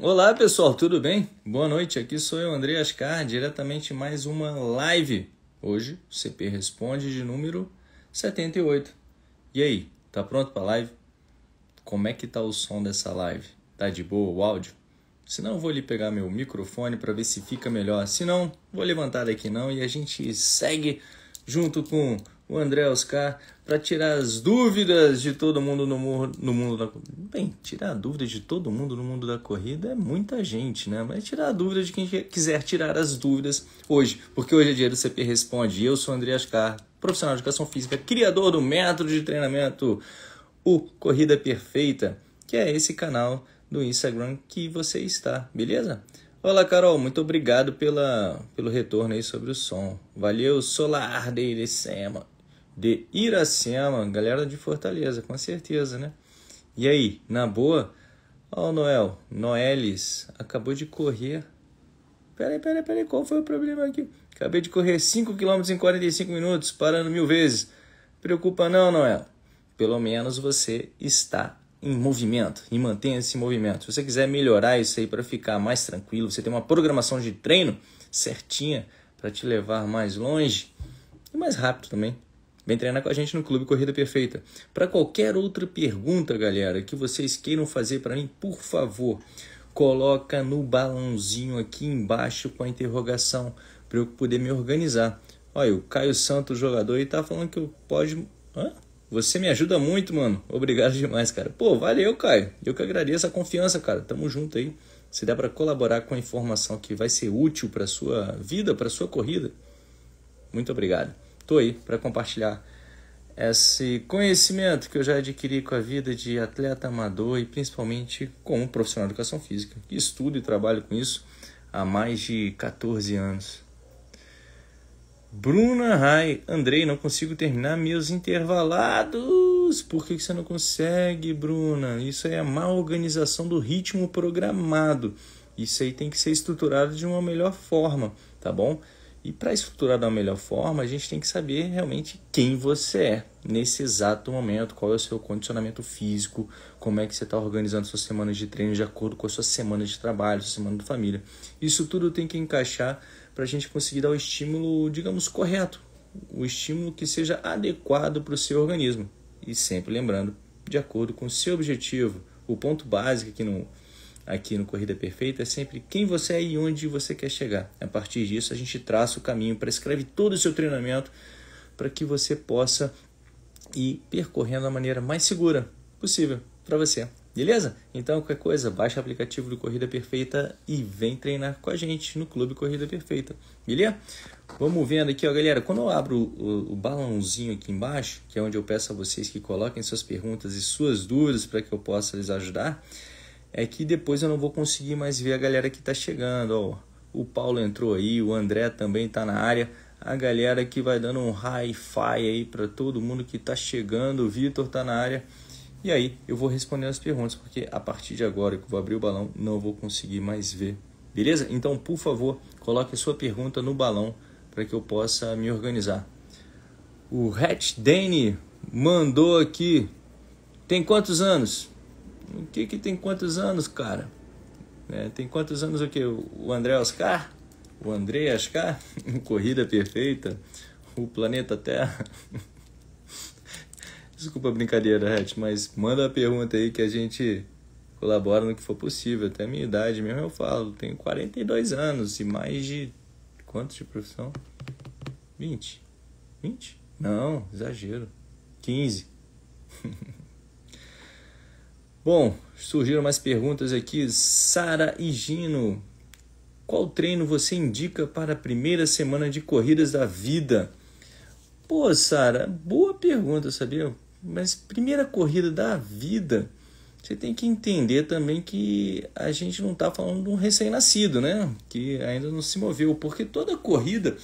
Olá pessoal, tudo bem? Boa noite, aqui sou eu, André Ascar, diretamente mais uma live. Hoje, CP Responde de número 78. E aí, tá pronto pra live? Como é que tá o som dessa live? Tá de boa o áudio? Se não, vou lhe pegar meu microfone para ver se fica melhor. Se não, vou levantar daqui não e a gente segue junto com o André Oscar, para tirar as dúvidas de todo mundo no, no mundo da Bem, tirar a dúvida de todo mundo no mundo da corrida é muita gente, né? Mas tirar a dúvida de quem quiser tirar as dúvidas hoje, porque hoje é dia do CP Responde. Eu sou o André Oscar, profissional de educação física, criador do método de treinamento, o Corrida Perfeita, que é esse canal do Instagram que você está, beleza? Olá, Carol, muito obrigado pela, pelo retorno aí sobre o som. Valeu, Solar de Sema de Iracema, galera de Fortaleza, com certeza, né? E aí, na boa? Ó, oh, Noel, Noelis acabou de correr. Peraí, peraí, peraí, qual foi o problema aqui? Acabei de correr 5 km em 45 minutos, parando mil vezes. Preocupa não, Noel. Pelo menos você está em movimento e mantém esse movimento. Se você quiser melhorar isso aí para ficar mais tranquilo, você tem uma programação de treino certinha para te levar mais longe e mais rápido também. Vem treinar com a gente no Clube Corrida Perfeita. Para qualquer outra pergunta, galera, que vocês queiram fazer para mim, por favor, coloca no balãozinho aqui embaixo com a interrogação para eu poder me organizar. Olha, o Caio Santos, jogador, e tá falando que eu pode. Hã? Você me ajuda muito, mano. Obrigado demais, cara. Pô, valeu, Caio. Eu que agradeço a confiança, cara. Tamo junto aí. Se der para colaborar com a informação que vai ser útil para sua vida, para sua corrida, muito obrigado. Estou aí para compartilhar esse conhecimento que eu já adquiri com a vida de atleta amador e principalmente como profissional de educação física, que estudo e trabalho com isso há mais de 14 anos. Bruna Rai, Andrei, não consigo terminar meus intervalados. Por que você não consegue, Bruna? Isso aí é a má organização do ritmo programado. Isso aí tem que ser estruturado de uma melhor forma, tá bom? E para estruturar da melhor forma, a gente tem que saber realmente quem você é nesse exato momento, qual é o seu condicionamento físico, como é que você está organizando suas semanas de treino de acordo com a sua semana de trabalho, sua semana de família. Isso tudo tem que encaixar para a gente conseguir dar o estímulo, digamos, correto, o estímulo que seja adequado para o seu organismo. E sempre lembrando, de acordo com o seu objetivo, o ponto básico aqui no, aqui no Corrida Perfeita é sempre quem você é e onde você quer chegar. A partir disso, a gente traça o caminho, prescreve todo o seu treinamento para que você possa ir percorrendo a maneira mais segura possível para você. Beleza? Então, qualquer coisa, baixa o aplicativo do Corrida Perfeita e vem treinar com a gente no Clube Corrida Perfeita. Beleza? Vamos vendo aqui, ó, galera. Quando eu abro o, o balãozinho aqui embaixo, que é onde eu peço a vocês que coloquem suas perguntas e suas dúvidas para que eu possa lhes ajudar, é que depois eu não vou conseguir mais ver a galera que está chegando. Ó, o Paulo entrou aí, o André também está na área. A galera que vai dando um hi-fi aí para todo mundo que está chegando. O Vitor está na área. E aí eu vou responder as perguntas, porque a partir de agora que eu vou abrir o balão, não vou conseguir mais ver. Beleza? Então, por favor, coloque a sua pergunta no balão para que eu possa me organizar. O Hatch Dane mandou aqui. Tem quantos anos? O que que tem quantos anos, cara? É, tem quantos anos o que? O André Oscar? O André Oscar? Corrida Perfeita? O Planeta Terra? Desculpa a brincadeira, Hatch, mas manda a pergunta aí que a gente colabora no que for possível. Até a minha idade mesmo eu falo. Tenho 42 anos e mais de. Quantos de profissão? 20. 20? Não, exagero. 15. Bom, surgiram mais perguntas aqui. Sara e Gino, qual treino você indica para a primeira semana de corridas da vida? Pô, Sara, boa pergunta, sabia? Mas primeira corrida da vida, você tem que entender também que a gente não está falando de um recém-nascido, né? Que ainda não se moveu, porque toda corrida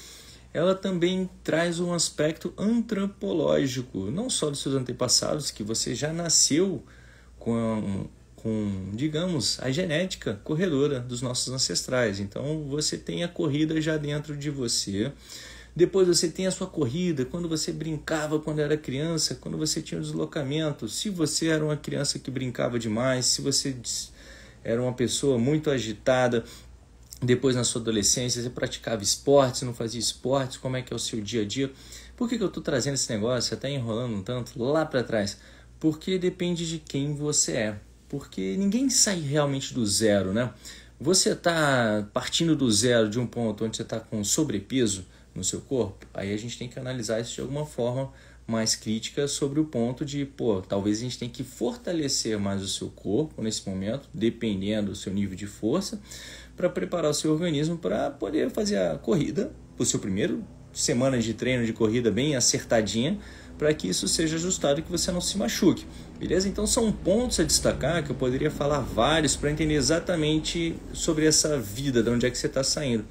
ela também traz um aspecto antropológico, não só dos seus antepassados, que você já nasceu com, com, digamos, a genética corredora dos nossos ancestrais. Então você tem a corrida já dentro de você. Depois você tem a sua corrida, quando você brincava quando era criança, quando você tinha um deslocamento, se você era uma criança que brincava demais, se você era uma pessoa muito agitada, depois na sua adolescência você praticava esportes, não fazia esportes, como é que é o seu dia a dia? Por que, que eu estou trazendo esse negócio, até tá enrolando um tanto, lá para trás? porque depende de quem você é. Porque ninguém sai realmente do zero, né? Você está partindo do zero de um ponto onde você está com sobrepeso no seu corpo, aí a gente tem que analisar isso de alguma forma mais crítica sobre o ponto de, pô, talvez a gente tem que fortalecer mais o seu corpo nesse momento, dependendo do seu nível de força, para preparar o seu organismo para poder fazer a corrida, o seu primeiro semana de treino de corrida bem acertadinha, para que isso seja ajustado e que você não se machuque. Beleza? Então são pontos a destacar que eu poderia falar vários para entender exatamente sobre essa vida, de onde é que você está saindo.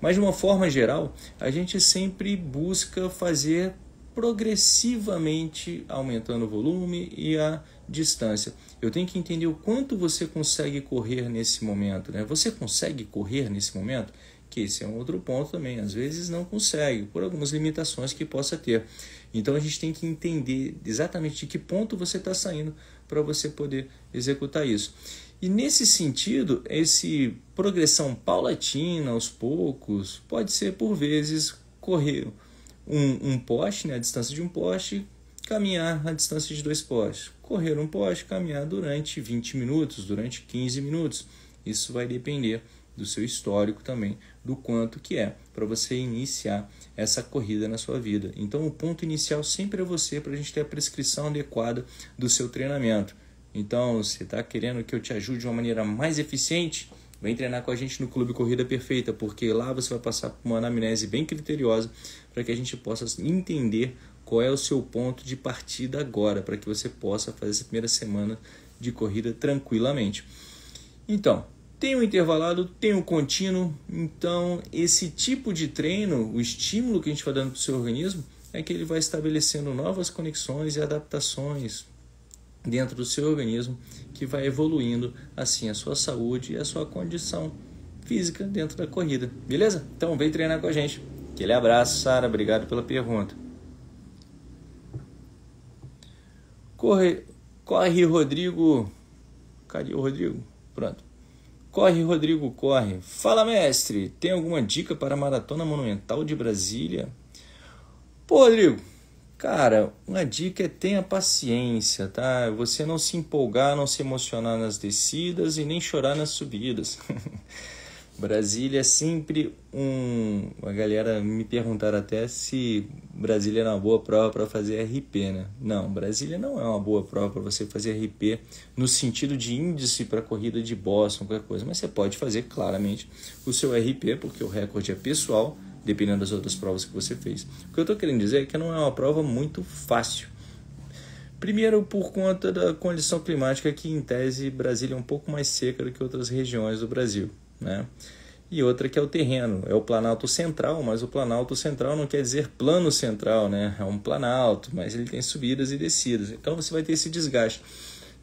Mas de uma forma geral, a gente sempre busca fazer progressivamente aumentando o volume e a distância. Eu tenho que entender o quanto você consegue correr nesse momento, né? Você consegue correr nesse momento? Que esse é um outro ponto também. Às vezes não consegue, por algumas limitações que possa ter. Então a gente tem que entender exatamente de que ponto você está saindo para você poder executar isso. E nesse sentido, esse progressão paulatina aos poucos pode ser por vezes correr um, um poste, né, a distância de um poste, caminhar a distância de dois postes. Correr um poste, caminhar durante 20 minutos, durante 15 minutos. Isso vai depender do seu histórico também, do quanto que é para você iniciar essa corrida na sua vida. Então, o ponto inicial sempre é você para a gente ter a prescrição adequada do seu treinamento. Então, se está querendo que eu te ajude de uma maneira mais eficiente, Vem treinar com a gente no Clube Corrida Perfeita, porque lá você vai passar por uma anamnese bem criteriosa para que a gente possa entender qual é o seu ponto de partida agora, para que você possa fazer essa primeira semana de corrida tranquilamente. Então, tem o intervalado, tem o contínuo. Então, esse tipo de treino, o estímulo que a gente vai dando para o seu organismo, é que ele vai estabelecendo novas conexões e adaptações dentro do seu organismo, que vai evoluindo assim a sua saúde e a sua condição física dentro da corrida. Beleza? Então, vem treinar com a gente. Aquele abraço, Sara. Obrigado pela pergunta. Corre, corre Rodrigo. Cadê o Rodrigo? Pronto. Corre, Rodrigo, corre. Fala, mestre, tem alguma dica para a Maratona Monumental de Brasília? Pô, Rodrigo, cara, uma dica é tenha paciência, tá? Você não se empolgar, não se emocionar nas descidas e nem chorar nas subidas. Brasília é sempre um. A galera me perguntaram até se Brasília é uma boa prova para fazer RP, né? Não, Brasília não é uma boa prova para você fazer RP no sentido de índice para corrida de Boston, qualquer coisa, mas você pode fazer claramente o seu RP, porque o recorde é pessoal, dependendo das outras provas que você fez. O que eu estou querendo dizer é que não é uma prova muito fácil. Primeiro, por conta da condição climática, que em tese Brasília é um pouco mais seca do que outras regiões do Brasil. Né? E outra que é o terreno, é o planalto central, mas o planalto central não quer dizer plano central, né? É um planalto, mas ele tem subidas e descidas. Então você vai ter esse desgaste.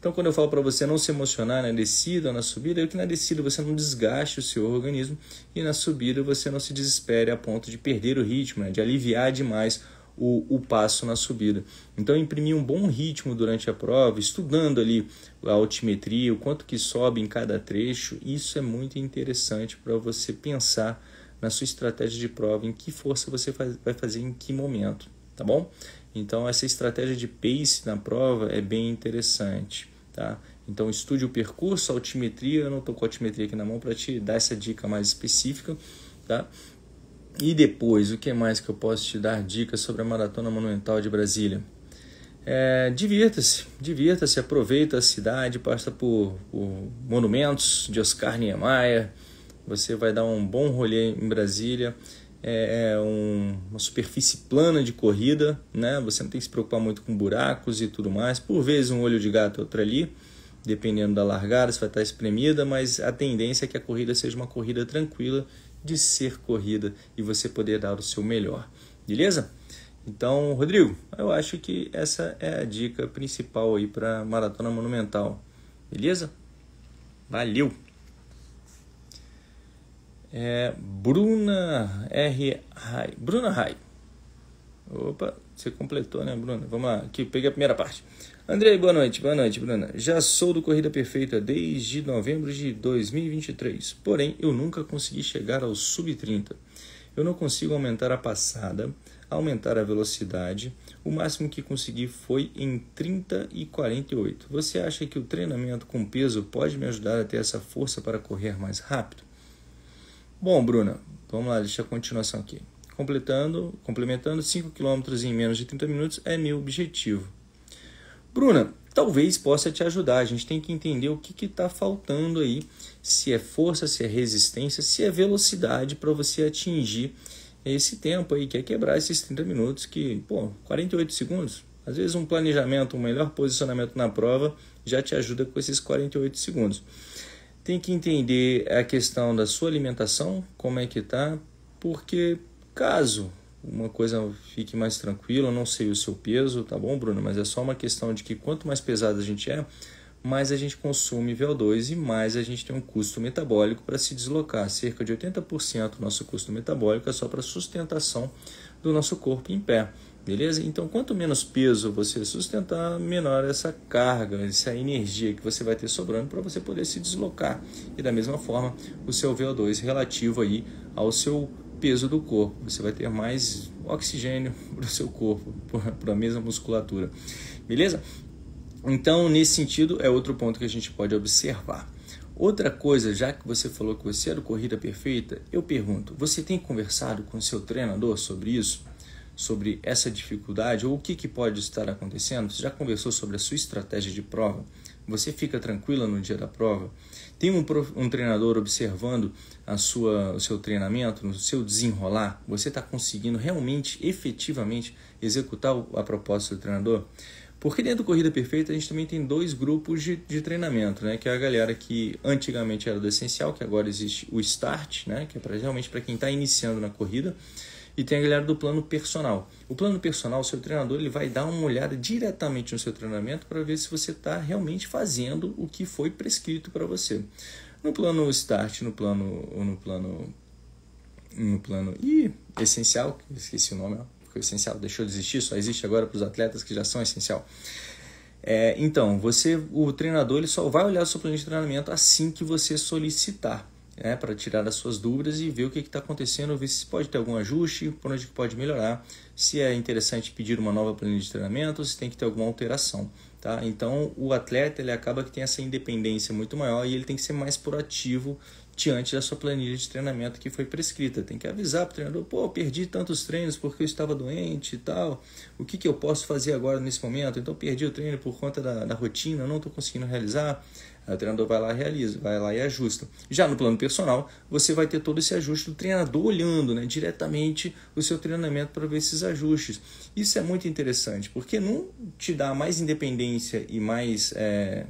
Então, quando eu falo para você não se emocionar na descida ou na subida, é que na descida você não desgaste o seu organismo e na subida você não se desespere a ponto de perder o ritmo, né? de aliviar demais o, o passo na subida. Então imprimir um bom ritmo durante a prova, estudando ali a altimetria, o quanto que sobe em cada trecho, isso é muito interessante para você pensar na sua estratégia de prova, em que força você faz, vai fazer em que momento, tá bom? Então essa estratégia de pace na prova é bem interessante, tá? Então estude o percurso, altimetria, eu não estou com a altimetria aqui na mão para te dar essa dica mais específica, tá? E depois, o que mais que eu posso te dar dicas sobre a Maratona Monumental de Brasília? É, divirta-se, divirta-se, aproveita a cidade, passa por, por monumentos de Oscar Niemeyer, você vai dar um bom rolê em Brasília, é, é, um, uma superfície plana de corrida, né? Você não tem que se preocupar muito com buracos e tudo mais. Por vezes um olho de gato outro ali, dependendo da largada, você vai estar espremida, mas a tendência é que a corrida seja uma corrida tranquila de ser corrida e você poder dar o seu melhor. Beleza? Então, Rodrigo, eu acho que essa é a dica principal aí para maratona monumental. Beleza? Valeu. É Bruna R. Rai. Bruna Rai. Opa, você completou, né, Bruna? Vamos lá, aqui, peguei a primeira parte. Andrei, boa noite, boa noite, Bruna. Já sou do Corrida Perfeita desde novembro de 2023, porém eu nunca consegui chegar ao sub-30. Eu não consigo aumentar a passada, aumentar a velocidade, o máximo que consegui foi em 30 e 48. Você acha que o treinamento com peso pode me ajudar a ter essa força para correr mais rápido? Bom, Bruna, vamos lá, deixa a continuação aqui. Completando, complementando 5 km em menos de 30 minutos é meu objetivo. Bruna, talvez possa te ajudar. A gente tem que entender o que está faltando aí, se é força, se é resistência, se é velocidade para você atingir esse tempo aí, que é quebrar esses 30 minutos, que, pô, 48 segundos. Às vezes um planejamento, um melhor posicionamento na prova já te ajuda com esses 48 segundos. Tem que entender a questão da sua alimentação, como é que tá, porque caso uma coisa fique mais tranquila, não sei o seu peso, tá bom, Bruno? Mas é só uma questão de que quanto mais pesado a gente é, mais a gente consome VO2 e mais a gente tem um custo metabólico para se deslocar. Cerca de 80% do nosso custo metabólico é só para sustentação do nosso corpo em pé. Beleza? Então, quanto menos peso você sustentar, menor essa carga, essa energia que você vai ter sobrando para você poder se deslocar. E da mesma forma, o seu VO2 relativo aí ao seu peso do corpo. Você vai ter mais oxigênio para o seu corpo, para a mesma musculatura. Beleza? Então, nesse sentido, é outro ponto que a gente pode observar. Outra coisa, já que você falou que você era o corrida perfeita, eu pergunto: você tem conversado com seu treinador sobre isso? Sobre essa dificuldade ou o que, que pode estar acontecendo? Você já conversou sobre a sua estratégia de prova? Você fica tranquila no dia da prova? Tem um, um treinador observando a sua, o seu treinamento, o seu desenrolar? Você está conseguindo realmente, efetivamente, executar a proposta do treinador? Porque dentro do Corrida Perfeita a gente também tem dois grupos de, de treinamento, né? Que é a galera que antigamente era do essencial, que agora existe o start, né? Que é pra, realmente para quem está iniciando na corrida. E tem a galera do plano personal. O plano personal, o seu treinador, ele vai dar uma olhada diretamente no seu treinamento para ver se você está realmente fazendo o que foi prescrito para você. No plano Start, no plano ou no plano no plano e essencial, esqueci o nome, porque essencial, deixou de existir, só existe agora para os atletas que já são essencial. É, então, você, o treinador, ele só vai olhar o seu plano de treinamento assim que você solicitar né, para tirar as suas dúvidas e ver o que está acontecendo, ver se pode ter algum ajuste, por onde pode melhorar, se é interessante pedir uma nova planilha de treinamento, se tem que ter alguma alteração. Tá? Então, o atleta ele acaba que tem essa independência muito maior e ele tem que ser mais proativo diante da sua planilha de treinamento que foi prescrita. Tem que avisar para o treinador, pô, perdi tantos treinos porque eu estava doente e tal, o que, que eu posso fazer agora nesse momento? Então, perdi o treino por conta da, da rotina, não estou conseguindo realizar. Aí o treinador vai lá e realiza, vai lá e ajusta. Já no plano personal, você vai ter todo esse ajuste do treinador olhando né, diretamente o seu treinamento para ver esses ajustes. Isso é muito interessante, porque não te dá mais independência e mais é,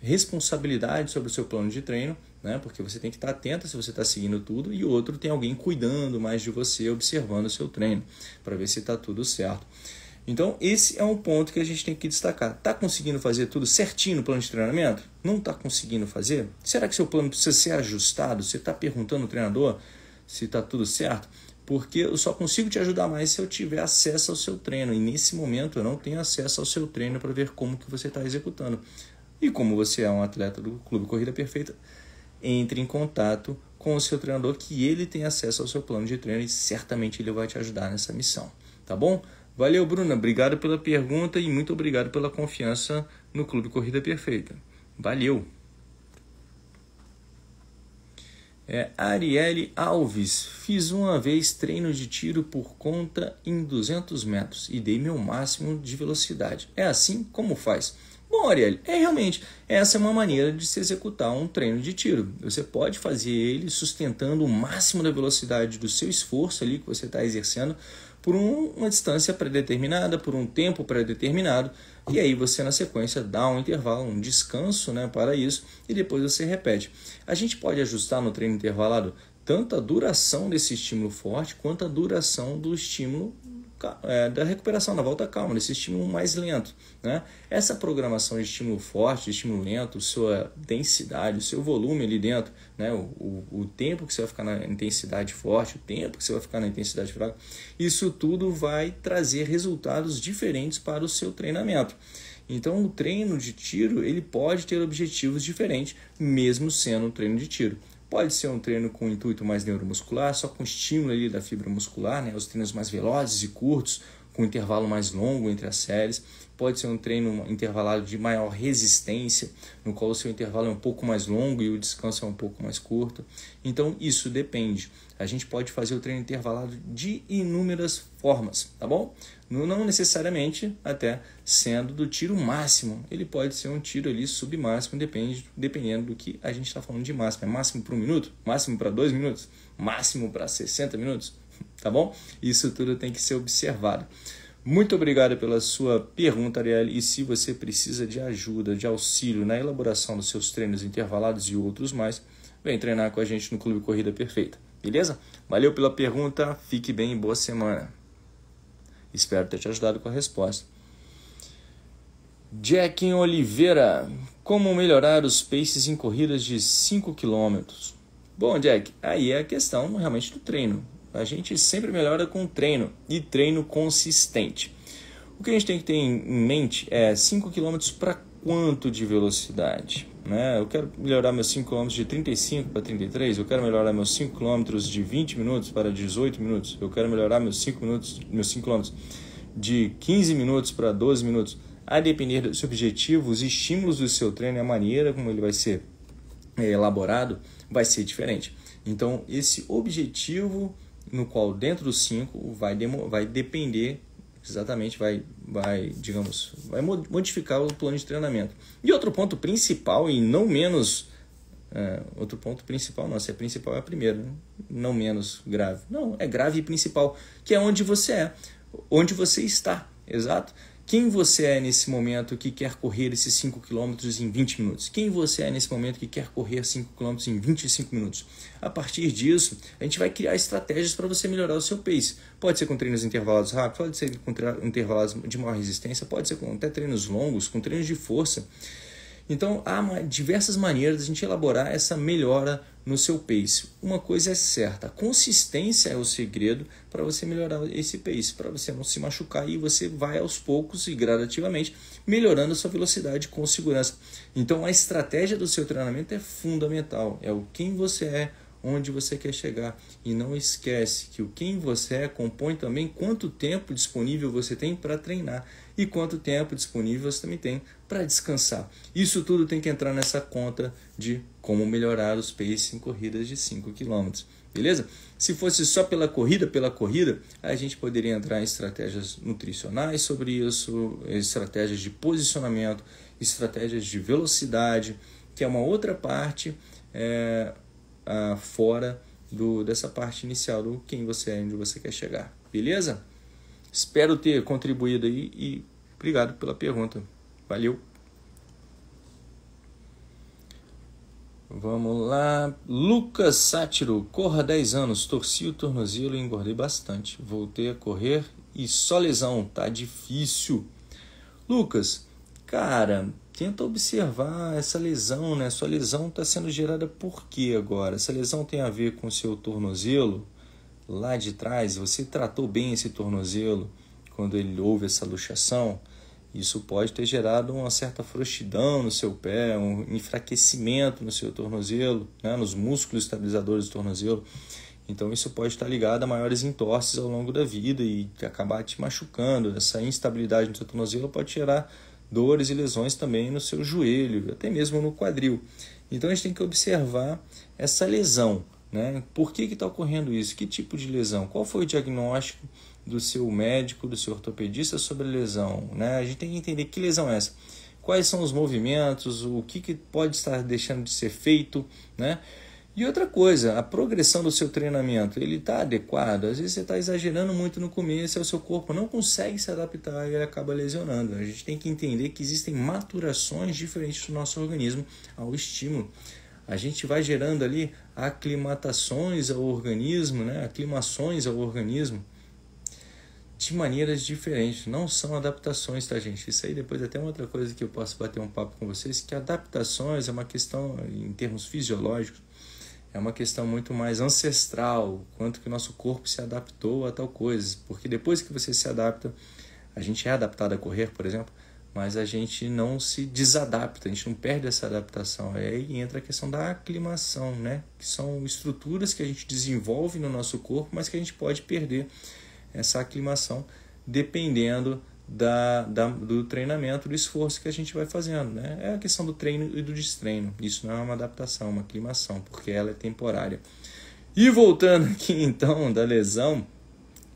responsabilidade sobre o seu plano de treino, né? Porque você tem que estar atento se você está seguindo tudo e o outro tem alguém cuidando mais de você, observando o seu treino para ver se está tudo certo. Então, esse é um ponto que a gente tem que destacar. Está conseguindo fazer tudo certinho no plano de treinamento? Não está conseguindo fazer? Será que seu plano precisa ser ajustado? Você está perguntando ao treinador se está tudo certo? Porque eu só consigo te ajudar mais se eu tiver acesso ao seu treino. E nesse momento eu não tenho acesso ao seu treino para ver como que você está executando. E como você é um atleta do Clube Corrida Perfeita, entre em contato com o seu treinador que ele tem acesso ao seu plano de treino e certamente ele vai te ajudar nessa missão, tá bom? Valeu, Bruna. Obrigado pela pergunta e muito obrigado pela confiança no Clube Corrida Perfeita. Valeu. É, Arielle Alves. Fiz uma vez treino de tiro por conta em 200 metros e dei meu máximo de velocidade. É assim como faz? Bom, Arielle, é realmente, essa é uma maneira de se executar um treino de tiro. Você pode fazer ele sustentando o máximo da velocidade do seu esforço ali que você está exercendo por um, uma distância predeterminada, por um tempo predeterminado, e aí você na sequência dá um intervalo, um descanso né, para isso, e depois você repete. A gente pode ajustar no treino intervalado tanto a duração desse estímulo forte quanto a duração do estímulo é, da recuperação, da volta calma, desse estímulo mais lento. Né? Essa programação de estímulo forte, de estímulo lento, sua densidade, o seu volume ali dentro, né? o, o, o tempo que você vai ficar na intensidade forte, o tempo que você vai ficar na intensidade fraca, isso tudo vai trazer resultados diferentes para o seu treinamento. Então, o treino de tiro ele pode ter objetivos diferentes, mesmo sendo um treino de tiro. Pode ser um treino com intuito mais neuromuscular, só com estímulo ali da fibra muscular, né? os treinos mais velozes e curtos, com intervalo mais longo entre as séries pode ser um treino intervalado de maior resistência, no qual o seu intervalo é um pouco mais longo e o descanso é um pouco mais curto. Então, isso depende. A gente pode fazer o treino intervalado de inúmeras formas, tá bom? Não necessariamente até sendo do tiro máximo. Ele pode ser um tiro ali submáximo, depende, dependendo do que a gente está falando de máximo. É máximo para um minuto? Máximo para dois minutos? Máximo para 60 minutos? Tá bom? Isso tudo tem que ser observado. Muito obrigado pela sua pergunta, Ariel. E se você precisa de ajuda, de auxílio na elaboração dos seus treinos intervalados e outros mais, vem treinar com a gente no Clube Corrida Perfeita. Beleza? Valeu pela pergunta, fique bem e boa semana. Espero ter te ajudado com a resposta. Jack Oliveira, como melhorar os paces em corridas de 5 km? Bom, Jack, aí é a questão realmente do treino. A gente sempre melhora com treino e treino consistente. O que a gente tem que ter em mente é 5 km para quanto de velocidade? Né? Eu quero melhorar meus 5 km de 35 para 33, eu quero melhorar meus 5 km de 20 minutos para 18 minutos, eu quero melhorar meus 5 minutos, meus 5 km de 15 minutos para 12 minutos, a depender dos objetivos, os estímulos do seu treino e a maneira como ele vai ser eh, elaborado vai ser diferente. Então, esse objetivo no qual dentro dos cinco vai, demo, vai depender exatamente, vai, vai, digamos, vai modificar o plano de treinamento. E outro ponto principal e não menos é, outro ponto principal, não, se é principal é a primeira, né? não menos grave. Não, é grave e principal, que é onde você é, onde você está, exato? Quem você é nesse momento que quer correr esses 5 km em 20 minutos? Quem você é nesse momento que quer correr 5 km em 25 minutos? A partir disso, a gente vai criar estratégias para você melhorar o seu pace. Pode ser com treinos intervalados rápidos, pode ser com intervalados de maior resistência, pode ser com até treinos longos, com treinos de força. Então, há diversas maneiras de a gente elaborar essa melhora no seu pace. Uma coisa é certa, consistência é o segredo para você melhorar esse pace, para você não se machucar e você vai aos poucos e gradativamente melhorando a sua velocidade com segurança. Então a estratégia do seu treinamento é fundamental, é o quem você é, onde você quer chegar e não esquece que o quem você é compõe também quanto tempo disponível você tem para treinar e quanto tempo disponível você também tem para descansar. Isso tudo tem que entrar nessa conta de como melhorar os pace em corridas de 5 km. Beleza? Se fosse só pela corrida, pela corrida, a gente poderia entrar em estratégias nutricionais sobre isso, estratégias de posicionamento, estratégias de velocidade, que é uma outra parte é, a, fora do, dessa parte inicial do quem você é, onde você quer chegar. Beleza? Espero ter contribuído aí e Obrigado pela pergunta. Valeu. Vamos lá. Lucas Sátiro, corra 10 anos, torci o tornozelo e engordei bastante. Voltei a correr e só lesão, tá difícil. Lucas, cara, tenta observar essa lesão, né? Sua lesão está sendo gerada por quê agora? Essa lesão tem a ver com seu tornozelo lá de trás? Você tratou bem esse tornozelo quando ele houve essa luxação? Isso pode ter gerado uma certa frouxidão no seu pé, um enfraquecimento no seu tornozelo, né, nos músculos estabilizadores do tornozelo. Então isso pode estar ligado a maiores entorses ao longo da vida e acabar te machucando. Essa instabilidade no seu tornozelo pode gerar dores e lesões também no seu joelho, até mesmo no quadril. Então a gente tem que observar essa lesão, né? Por que está ocorrendo isso? Que tipo de lesão? Qual foi o diagnóstico? do seu médico, do seu ortopedista sobre a lesão. Né? A gente tem que entender que lesão é essa, quais são os movimentos, o que, que pode estar deixando de ser feito. Né? E outra coisa, a progressão do seu treinamento, ele está adequado? Às vezes você está exagerando muito no começo, o seu corpo não consegue se adaptar e ele acaba lesionando. A gente tem que entender que existem maturações diferentes do nosso organismo ao estímulo. A gente vai gerando ali aclimatações ao organismo, né? aclimações ao organismo de maneiras diferentes. Não são adaptações, tá, gente? Isso aí depois é até uma outra coisa que eu posso bater um papo com vocês, que adaptações é uma questão, em termos fisiológicos, é uma questão muito mais ancestral, quanto que o nosso corpo se adaptou a tal coisa. Porque depois que você se adapta, a gente é adaptado a correr, por exemplo, mas a gente não se desadapta, a gente não perde essa adaptação. Aí entra a questão da aclimação, né? Que são estruturas que a gente desenvolve no nosso corpo, mas que a gente pode perder essa aclimação, dependendo da, da, do treinamento, do esforço que a gente vai fazendo. Né? É a questão do treino e do destreino. Isso não é uma adaptação, é uma aclimação, porque ela é temporária. E voltando aqui então da lesão,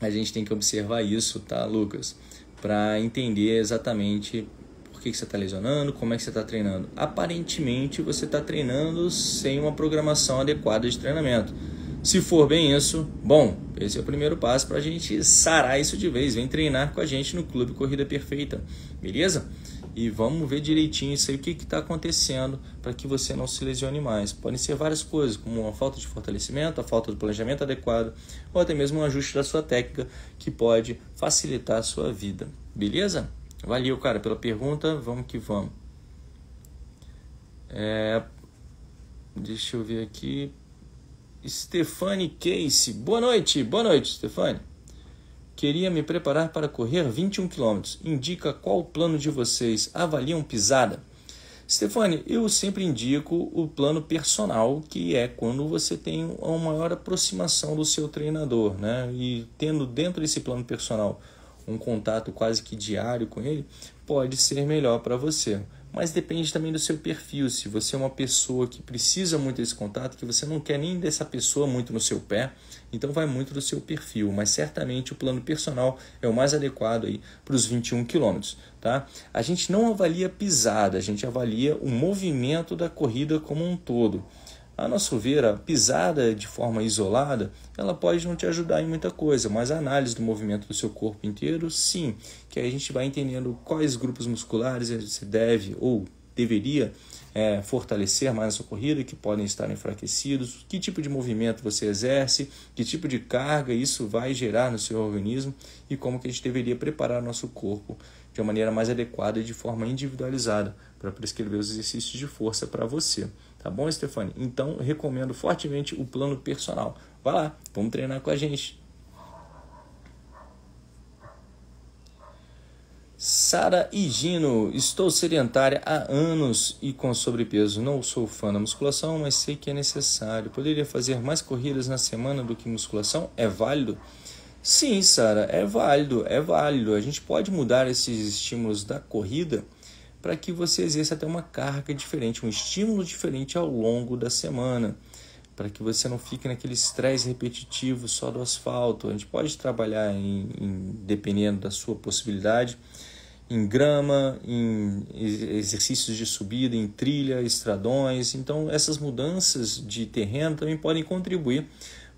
a gente tem que observar isso, tá, Lucas? Para entender exatamente por que, que você está lesionando, como é que você está treinando. Aparentemente, você está treinando sem uma programação adequada de treinamento. Se for bem isso, bom, esse é o primeiro passo para a gente sarar isso de vez. Vem treinar com a gente no Clube Corrida Perfeita, beleza? E vamos ver direitinho isso aí, o que está acontecendo para que você não se lesione mais. Podem ser várias coisas, como a falta de fortalecimento, a falta de planejamento adequado, ou até mesmo um ajuste da sua técnica que pode facilitar a sua vida, beleza? Valeu, cara, pela pergunta. Vamos que vamos. É... Deixa eu ver aqui. Stefani Case. Boa noite, boa noite, Stefani. Queria me preparar para correr 21 km. Indica qual o plano de vocês. Avaliam pisada. Stefani, eu sempre indico o plano personal, que é quando você tem uma maior aproximação do seu treinador, né? E tendo dentro desse plano personal um contato quase que diário com ele, pode ser melhor para você. Mas depende também do seu perfil. Se você é uma pessoa que precisa muito desse contato, que você não quer nem dessa pessoa muito no seu pé, então vai muito do seu perfil. Mas certamente o plano personal é o mais adequado aí para os 21 quilômetros, tá? A gente não avalia pisada, a gente avalia o movimento da corrida como um todo. A nosso ver, a pisada de forma isolada, ela pode não te ajudar em muita coisa, mas a análise do movimento do seu corpo inteiro, sim, que aí a gente vai entendendo quais grupos musculares você deve ou deveria é, fortalecer mais a sua corrida, que podem estar enfraquecidos, que tipo de movimento você exerce, que tipo de carga isso vai gerar no seu organismo e como que a gente deveria preparar nosso corpo de uma maneira mais adequada e de forma individualizada para prescrever os exercícios de força para você. Tá bom, Stefani? Então, recomendo fortemente o plano personal. Vai lá, vamos treinar com a gente. Sara Higino, estou sedentária há anos e com sobrepeso. Não sou fã da musculação, mas sei que é necessário. Poderia fazer mais corridas na semana do que musculação? É válido? Sim, Sara, é válido, é válido. A gente pode mudar esses estímulos da corrida para que você exerça até uma carga diferente, um estímulo diferente ao longo da semana, para que você não fique naquele estresse repetitivo só do asfalto. A gente pode trabalhar, em, em, dependendo da sua possibilidade, em grama, em exercícios de subida, em trilha, estradões. Então, essas mudanças de terreno também podem contribuir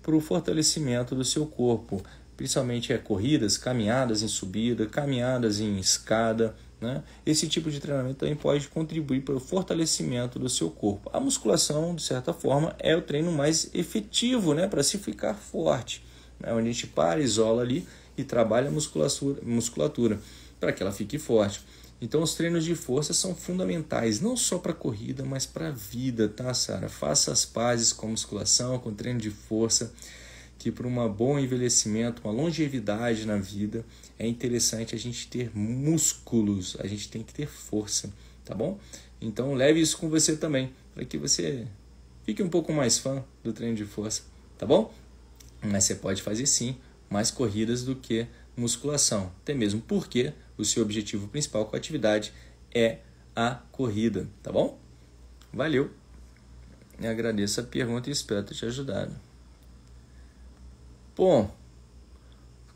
para o fortalecimento do seu corpo, principalmente é corridas, caminhadas em subida, caminhadas em escada, né? Esse tipo de treinamento também pode contribuir para o fortalecimento do seu corpo. A musculação, de certa forma, é o treino mais efetivo né? para se ficar forte, né? onde a gente para, isola ali e trabalha a musculatura, musculatura para que ela fique forte. Então, os treinos de força são fundamentais, não só para a corrida, mas para a vida, tá, Sara? Faça as pazes com a musculação, com o treino de força que para um bom envelhecimento, uma longevidade na vida, é interessante a gente ter músculos, a gente tem que ter força, tá bom? Então leve isso com você também, para que você fique um pouco mais fã do treino de força, tá bom? Mas você pode fazer sim mais corridas do que musculação, até mesmo porque o seu objetivo principal com a atividade é a corrida, tá bom? Valeu! Eu agradeço a pergunta e espero ter te ajudado. Bom,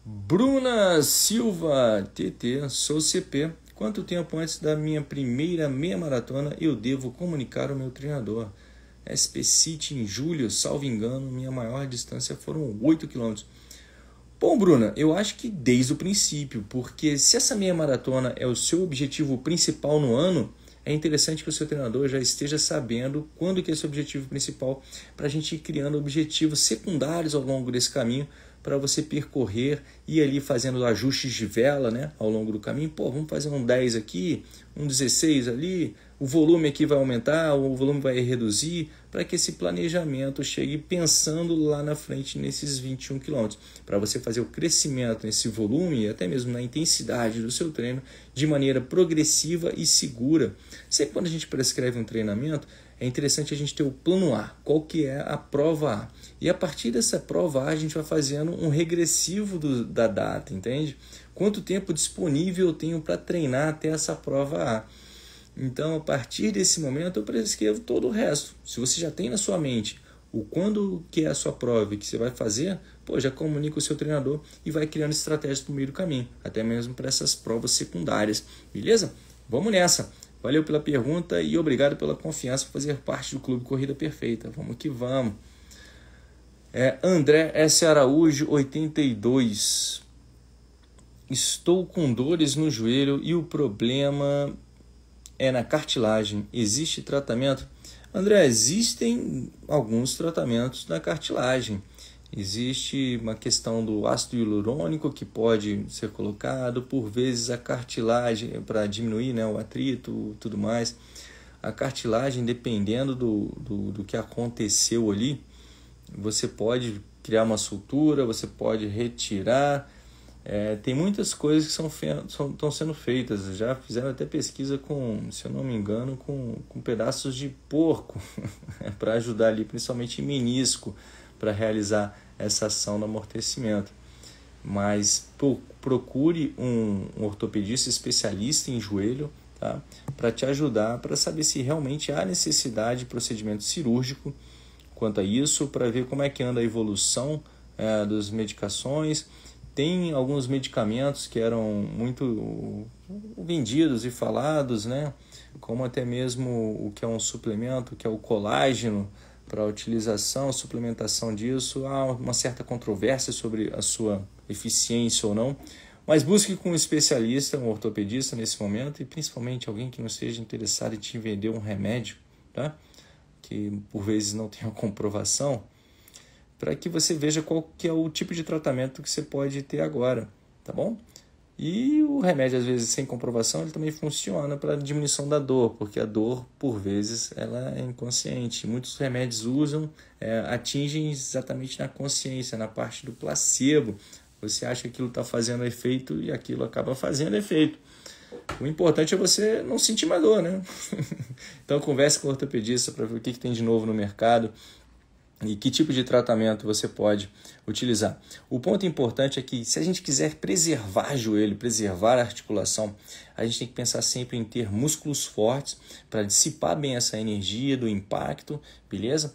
Bruna Silva, TT, sou CP. Quanto tempo antes da minha primeira meia maratona eu devo comunicar ao meu treinador? SP City em julho, salvo engano, minha maior distância foram 8 km. Bom, Bruna, eu acho que desde o princípio, porque se essa meia maratona é o seu objetivo principal no ano, é interessante que o seu treinador já esteja sabendo quando que é esse objetivo principal para a gente ir criando objetivos secundários ao longo desse caminho para você percorrer e ali fazendo ajustes de vela né, ao longo do caminho. Pô, vamos fazer um 10 aqui, um 16 ali, o volume aqui vai aumentar, o volume vai reduzir, para que esse planejamento chegue pensando lá na frente nesses 21 km, para você fazer o crescimento nesse volume e até mesmo na intensidade do seu treino de maneira progressiva e segura. Sempre quando a gente prescreve um treinamento, é interessante a gente ter o plano A, qual que é a prova A. E a partir dessa prova A, a gente vai fazendo um regressivo do, da data, entende? Quanto tempo disponível eu tenho para treinar até essa prova A? Então, a partir desse momento, eu prescrevo todo o resto. Se você já tem na sua mente o quando que é a sua prova e que você vai fazer, pô, já comunica o seu treinador e vai criando estratégias para o meio do caminho, até mesmo para essas provas secundárias, beleza? Vamos nessa! Valeu pela pergunta e obrigado pela confiança por fazer parte do Clube Corrida Perfeita. Vamos que vamos. É, André S. Araújo, 82. Estou com dores no joelho e o problema é na cartilagem. Existe tratamento? André, existem alguns tratamentos na cartilagem. Existe uma questão do ácido hialurônico que pode ser colocado, por vezes a cartilagem para diminuir né, o atrito tudo mais. A cartilagem, dependendo do, do, do que aconteceu ali, você pode criar uma sutura, você pode retirar. É, tem muitas coisas que são, são estão sendo feitas. Já fizeram até pesquisa com, se eu não me engano, com, com pedaços de porco para ajudar ali, principalmente em menisco, para realizar essa ação do amortecimento. Mas procure um, um ortopedista especialista em joelho tá? para te ajudar, para saber se realmente há necessidade de procedimento cirúrgico quanto a isso, para ver como é que anda a evolução é, das medicações. Tem alguns medicamentos que eram muito vendidos e falados, né? como até mesmo o que é um suplemento, que é o colágeno, para a utilização, suplementação disso. Há uma certa controvérsia sobre a sua eficiência ou não, mas busque com um especialista, um ortopedista nesse momento e principalmente alguém que não esteja interessado em te vender um remédio, tá? que por vezes não tenha comprovação, para que você veja qual que é o tipo de tratamento que você pode ter agora, tá bom? E o remédio, às vezes, sem comprovação, ele também funciona para diminuição da dor, porque a dor, por vezes, ela é inconsciente. Muitos remédios usam, é, atingem exatamente na consciência, na parte do placebo. Você acha que aquilo está fazendo efeito e aquilo acaba fazendo efeito. O importante é você não sentir mais dor, né? então converse com o ortopedista para ver o que, que tem de novo no mercado, e que tipo de tratamento você pode utilizar. O ponto importante é que se a gente quiser preservar joelho, preservar a articulação, a gente tem que pensar sempre em ter músculos fortes para dissipar bem essa energia do impacto, beleza?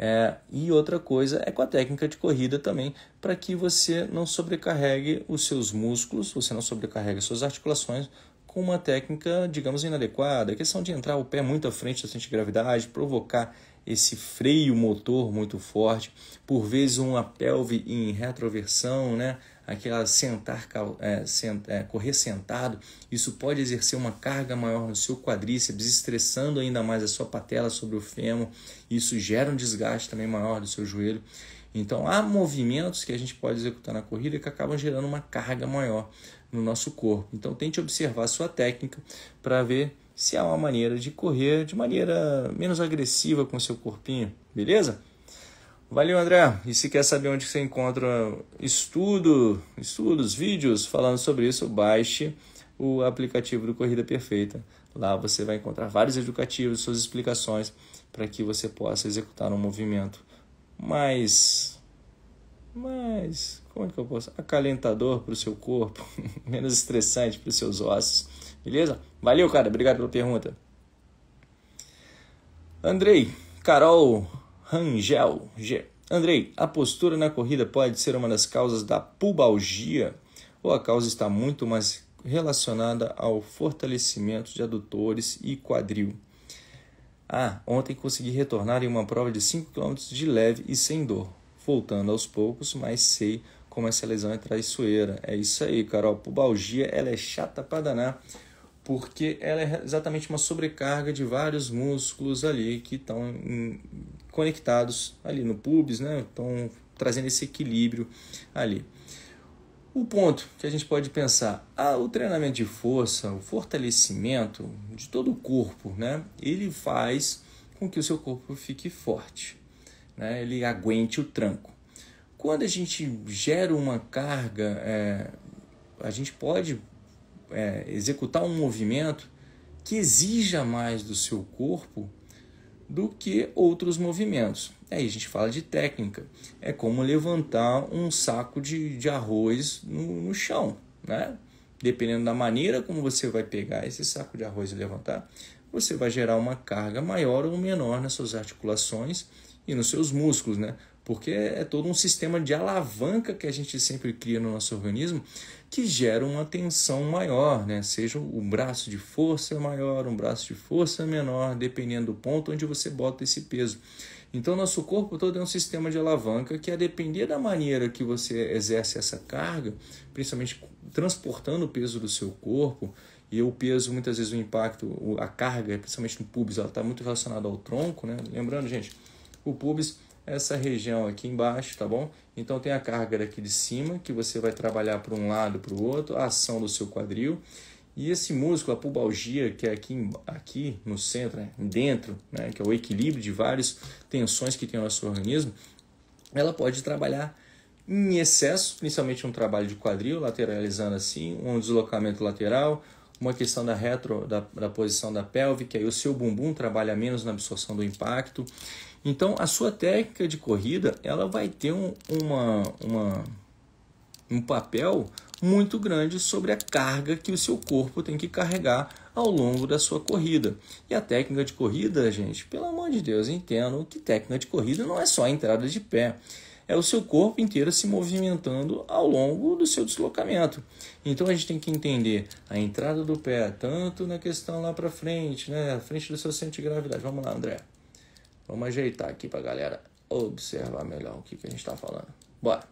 É, e outra coisa é com a técnica de corrida também, para que você não sobrecarregue os seus músculos, você não sobrecarregue suas articulações com uma técnica, digamos, inadequada. A questão de entrar o pé muito à frente do centro de gravidade, provocar esse freio motor muito forte, por vezes uma pelve em retroversão, né? aquela sentar, é, sent, é, correr sentado, isso pode exercer uma carga maior no seu quadríceps, estressando ainda mais a sua patela sobre o fêmur, isso gera um desgaste também maior do seu joelho. Então, há movimentos que a gente pode executar na corrida que acabam gerando uma carga maior no nosso corpo. Então, tente observar a sua técnica para ver se há uma maneira de correr de maneira menos agressiva com seu corpinho, beleza? Valeu, André. E se quer saber onde você encontra estudo, estudos, vídeos falando sobre isso, baixe o aplicativo do Corrida Perfeita. Lá você vai encontrar vários educativos, suas explicações para que você possa executar um movimento mais mais como é que eu posso? Acalentador para o seu corpo, menos estressante para os seus ossos. Beleza? Valeu, cara. Obrigado pela pergunta. Andrei, Carol Rangel. G. Andrei, a postura na corrida pode ser uma das causas da pubalgia ou a causa está muito mais relacionada ao fortalecimento de adutores e quadril? Ah, ontem consegui retornar em uma prova de 5 km de leve e sem dor, voltando aos poucos, mas sei como essa lesão é traiçoeira. É isso aí, Carol. Pubalgia, ela é chata pra danar porque ela é exatamente uma sobrecarga de vários músculos ali que estão conectados ali no pubis, né? Estão trazendo esse equilíbrio ali. O ponto que a gente pode pensar, ah, o treinamento de força, o fortalecimento de todo o corpo, né? Ele faz com que o seu corpo fique forte, né? Ele aguente o tranco. Quando a gente gera uma carga, é, a gente pode é, executar um movimento que exija mais do seu corpo do que outros movimentos. Aí a gente fala de técnica. É como levantar um saco de, de arroz no, no chão, né? Dependendo da maneira como você vai pegar esse saco de arroz e levantar, você vai gerar uma carga maior ou menor nas suas articulações e nos seus músculos, né? porque é todo um sistema de alavanca que a gente sempre cria no nosso organismo que gera uma tensão maior, né? seja um braço de força maior, um braço de força menor, dependendo do ponto onde você bota esse peso. Então, nosso corpo todo é um sistema de alavanca que, a depender da maneira que você exerce essa carga, principalmente transportando o peso do seu corpo, e o peso, muitas vezes, o impacto, a carga, principalmente no pubis, ela está muito relacionada ao tronco. Né? Lembrando, gente, o pubis essa região aqui embaixo, tá bom? Então tem a carga daqui de cima, que você vai trabalhar para um lado, para o outro, a ação do seu quadril. E esse músculo, a pubalgia, que é aqui, aqui no centro, né, dentro, né? que é o equilíbrio de várias tensões que tem no nosso organismo, ela pode trabalhar em excesso, principalmente um trabalho de quadril, lateralizando assim, um deslocamento lateral, uma questão da retro, da, da posição da pelve, que aí o seu bumbum trabalha menos na absorção do impacto. Então a sua técnica de corrida ela vai ter um, uma, uma, um papel muito grande sobre a carga que o seu corpo tem que carregar ao longo da sua corrida. E a técnica de corrida, gente, pelo amor de Deus, entendo que técnica de corrida não é só a entrada de pé. É o seu corpo inteiro se movimentando ao longo do seu deslocamento. Então a gente tem que entender a entrada do pé, tanto na questão lá para frente, né? frente do seu centro de gravidade. Vamos lá, André. Vamos ajeitar aqui para a galera observar melhor o que, que a gente está falando. Bora.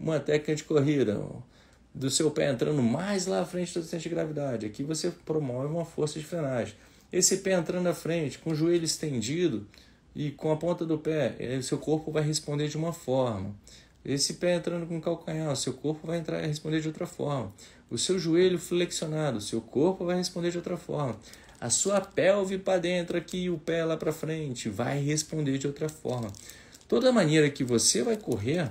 Uma técnica de corrida do seu pé entrando mais lá à frente do centro de gravidade. Aqui você promove uma força de frenagem. Esse pé entrando à frente, com o joelho estendido e com a ponta do pé, o é, seu corpo vai responder de uma forma. Esse pé entrando com o calcanhar, o seu corpo vai entrar responder de outra forma. O seu joelho flexionado, o seu corpo vai responder de outra forma a sua pelve para dentro aqui, o pé lá para frente, vai responder de outra forma. Toda maneira que você vai correr,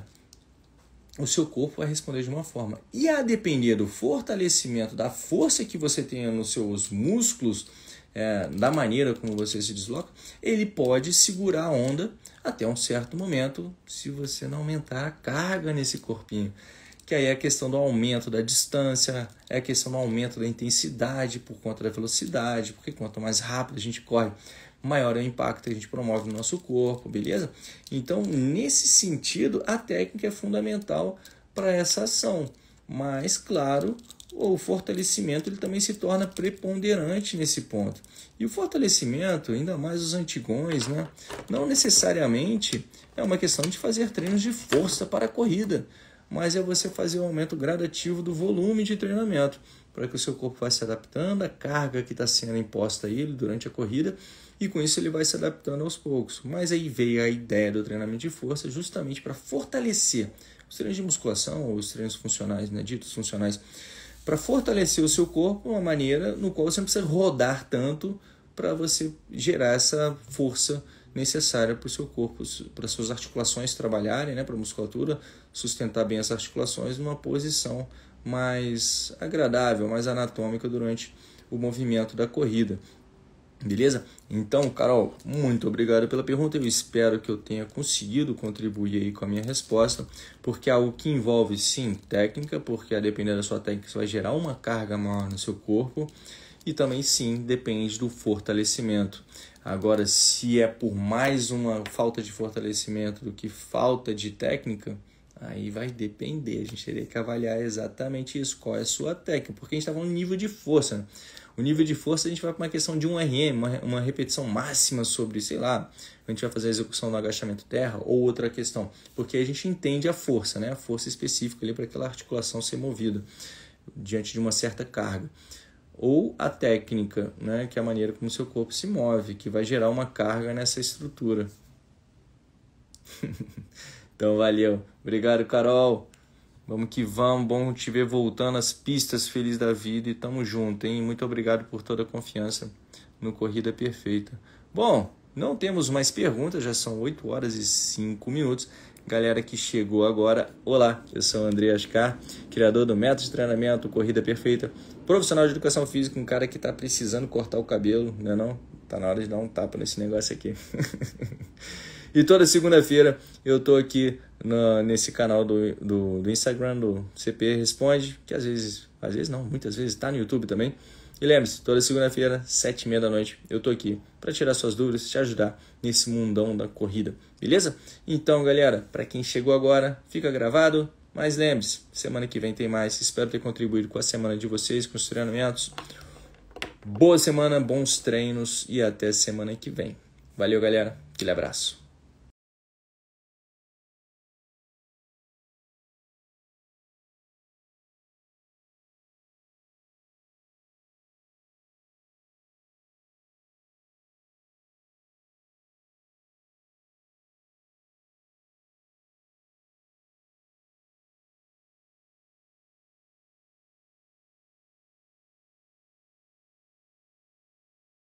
o seu corpo vai responder de uma forma. E a depender do fortalecimento, da força que você tenha nos seus músculos, é, da maneira como você se desloca, ele pode segurar a onda até um certo momento, se você não aumentar a carga nesse corpinho que aí é a questão do aumento da distância, é a questão do aumento da intensidade por conta da velocidade, porque quanto mais rápido a gente corre, maior é o impacto que a gente promove no nosso corpo, beleza? Então, nesse sentido, a técnica é fundamental para essa ação. Mas, claro, o fortalecimento ele também se torna preponderante nesse ponto. E o fortalecimento, ainda mais os antigões, né? não necessariamente é uma questão de fazer treinos de força para a corrida, mas é você fazer o um aumento gradativo do volume de treinamento, para que o seu corpo vá se adaptando à carga que está sendo imposta a ele durante a corrida, e com isso ele vai se adaptando aos poucos. Mas aí veio a ideia do treinamento de força justamente para fortalecer os treinos de musculação ou os treinos funcionais, né, ditos funcionais, para fortalecer o seu corpo de uma maneira no qual você não precisa rodar tanto para você gerar essa força necessária para o seu corpo, para suas articulações trabalharem, né, para a musculatura sustentar bem as articulações numa posição mais agradável, mais anatômica durante o movimento da corrida. Beleza? Então, Carol, muito obrigado pela pergunta. Eu espero que eu tenha conseguido contribuir aí com a minha resposta, porque é algo que envolve sim técnica, porque a depender da sua técnica isso vai gerar uma carga maior no seu corpo e também sim depende do fortalecimento. Agora, se é por mais uma falta de fortalecimento do que falta de técnica, aí vai depender. A gente teria que avaliar exatamente isso, qual é a sua técnica, porque a gente estava tá no nível de força. Né? O nível de força a gente vai para uma questão de um RM, uma, uma repetição máxima sobre, sei lá, a gente vai fazer a execução do agachamento terra ou outra questão, porque a gente entende a força, né? a força específica ali para aquela articulação ser movida diante de uma certa carga ou a técnica, né, que é a maneira como seu corpo se move, que vai gerar uma carga nessa estrutura. então valeu. Obrigado, Carol. Vamos que vamos, bom te ver voltando às pistas, feliz da vida e tamo junto, hein? Muito obrigado por toda a confiança no Corrida Perfeita. Bom, não temos mais perguntas, já são 8 horas e 5 minutos. Galera que chegou agora, olá, eu sou o André Ascar, criador do Método de Treinamento Corrida Perfeita profissional de educação física, um cara que tá precisando cortar o cabelo, né não? Tá na hora de dar um tapa nesse negócio aqui. e toda segunda-feira eu tô aqui nesse canal do, do, do, Instagram do CP Responde, que às vezes, às vezes não, muitas vezes tá no YouTube também. E lembre-se, toda segunda-feira, sete e meia da noite, eu tô aqui para tirar suas dúvidas, te ajudar nesse mundão da corrida, beleza? Então, galera, para quem chegou agora, fica gravado, mas lembre-se, semana que vem tem mais. Espero ter contribuído com a semana de vocês, com os treinamentos. Boa semana, bons treinos e até semana que vem. Valeu, galera. Aquele abraço.